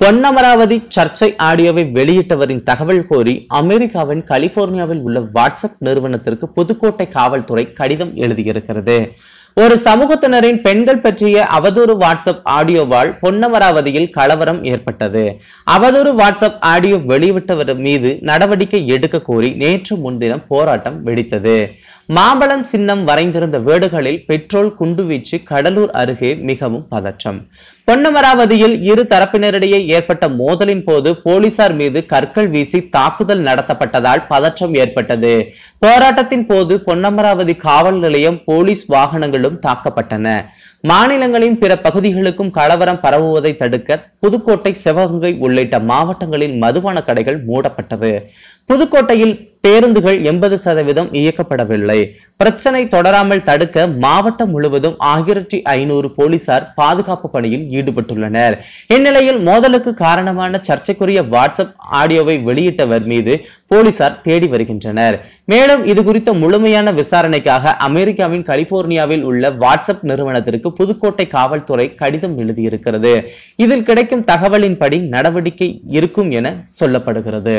பொன்னமராவதி சர்ச்சை ஆடியோவை வெளியிட்டவரின் தகவல் கோரி அமெரிக்காவின் கலிபோர்னியாவில் உள்ள வாட்ஸ்அப் நிறுவனத்திற்கு புதுக்கோட்டை காவல்துறை கடிதம் எழுதியிருக்கிறது ஒரு சமூகத்தினரின் பெண்கள் பற்றிய அவதூறு வாட்ஸ்அப் ஆடியோவால் பொன்னமராவதியில் கலவரம் ஏற்பட்டது அவதூறு வாட்ஸ்அப் ஆடியோ வெளியிட்டவர் மீது நடவடிக்கை எடுக்க கோரி நேற்று முன்தினம் போராட்டம் வெடித்தது மாம்பழம் சின்னம் வரைந்திருந்த வீடுகளில் பெட்ரோல் குண்டுவீச்சு கடலூர் அருகே மிகவும் பதற்றம் பொன்னமராவதியில் இரு தரப்பினரிடையே ஏற்பட்ட மோதலின் போது போலீசார் மீது கற்கள் வீசி தாக்குதல் நடத்தப்பட்டதால் பதற்றம் ஏற்பட்டது போராட்டத்தின் போது பொன்னமராவதி காவல் நிலையம் போலீஸ் வாகனங்களும் தாக்கப்பட்டன மாநிலங்களின் பிற பகுதிகளுக்கும் கலவரம் பரவுவதை தடுக்க புதுக்கோட்டை சிவகங்கை உள்ளிட்ட மாவட்டங்களின் மதுபான கடைகள் மூடப்பட்டது புதுக்கோட்டையில் பேருந்துகள் எண்பது சதவீதம் இயக்கப்படவில்லை பிரச்சனை தொடராமல் தடுக்க மாவட்டம் முழுவதும் ஆயிரத்தி ஐநூறு போலீசார் பாதுகாப்பு பணியில் ஈடுபட்டுள்ளனர் இந்நிலையில் மோதலுக்கு காரணமான சர்ச்சைக்குரிய வாட்ஸ்அப் ஆடியோவை வெளியிட்டவர் மீது போலீசார் தேடி வருகின்றனர் மேலும் இது குறித்த முழுமையான விசாரணைக்காக அமெரிக்காவின் கலிபோர்னியாவில் உள்ள வாட்ஸ்அப் நிறுவனத்திற்கு புதுக்கோட்டை காவல்துறை கடிதம் எழுதியிருக்கிறது இதில் கிடைக்கும் தகவலின்படி நடவடிக்கை இருக்கும் என சொல்லப்படுகிறது